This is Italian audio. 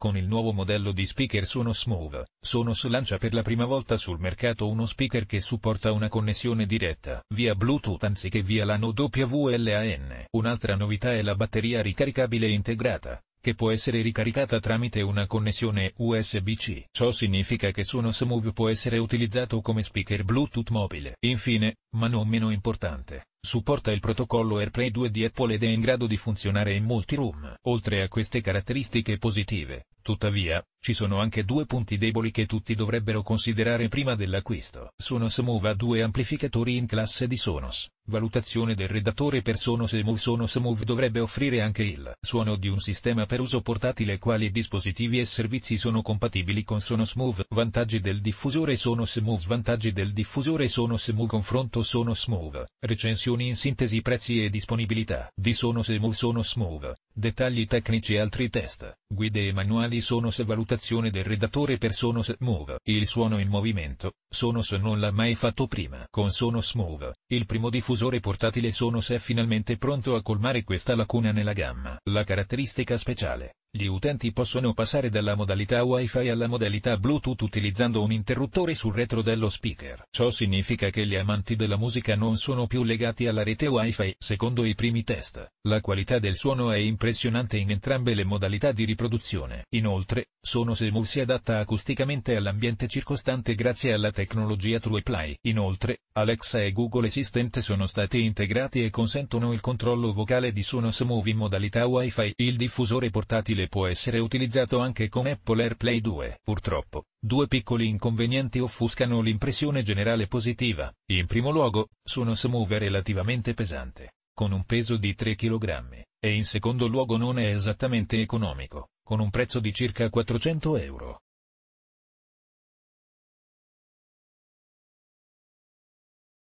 Con il nuovo modello di speaker Sonos Move, Sonos lancia per la prima volta sul mercato uno speaker che supporta una connessione diretta via Bluetooth anziché via l'ANO WLAN. Un'altra novità è la batteria ricaricabile integrata, che può essere ricaricata tramite una connessione USB-C. Ciò significa che Sonos Move può essere utilizzato come speaker Bluetooth mobile. Infine, ma non meno importante, Supporta il protocollo AirPlay 2 di Apple ed è in grado di funzionare in multi-room. Oltre a queste caratteristiche positive, tuttavia, ci sono anche due punti deboli che tutti dovrebbero considerare prima dell'acquisto. Sonos Move ha due amplificatori in classe di Sonos. Valutazione del redattore per Sonos e Move Sonos Move dovrebbe offrire anche il suono di un sistema per uso portatile quali dispositivi e servizi sono compatibili con Sonos Move. Vantaggi del diffusore Sonos Move Vantaggi del diffusore Sonos Move Confronto Sonos Move. Recensione informazioni in sintesi prezzi e disponibilità. Vi sono SEMU sono SMUV, dettagli tecnici e altri test, guide e manuali Sonos e valutazione del redattore per Sonos Move. Il suono in movimento, Sonos non l'ha mai fatto prima. Con Sonos Move, il primo diffusore portatile Sonos è finalmente pronto a colmare questa lacuna nella gamma. La caratteristica speciale gli utenti possono passare dalla modalità Wi-Fi alla modalità Bluetooth utilizzando un interruttore sul retro dello speaker. Ciò significa che gli amanti della musica non sono più legati alla rete Wi-Fi. Secondo i primi test, la qualità del suono è impressionante in entrambe le modalità di riproduzione. Inoltre, Sono SonoSemur si adatta acusticamente all'ambiente circostante grazie alla tecnologia TruePlay. Inoltre, Alexa e Google Assistant sono stati integrati e consentono il controllo vocale di Sono SonoSemove in modalità Wi-Fi. Il diffusore portatile mobile può essere utilizzato anche con Apple AirPlay 2. Purtroppo, due piccoli inconvenienti offuscano l'impressione generale positiva. In primo luogo, su smooth relativamente pesante, con un peso di 3 kg, e in secondo luogo non è esattamente economico, con un prezzo di circa 400 euro.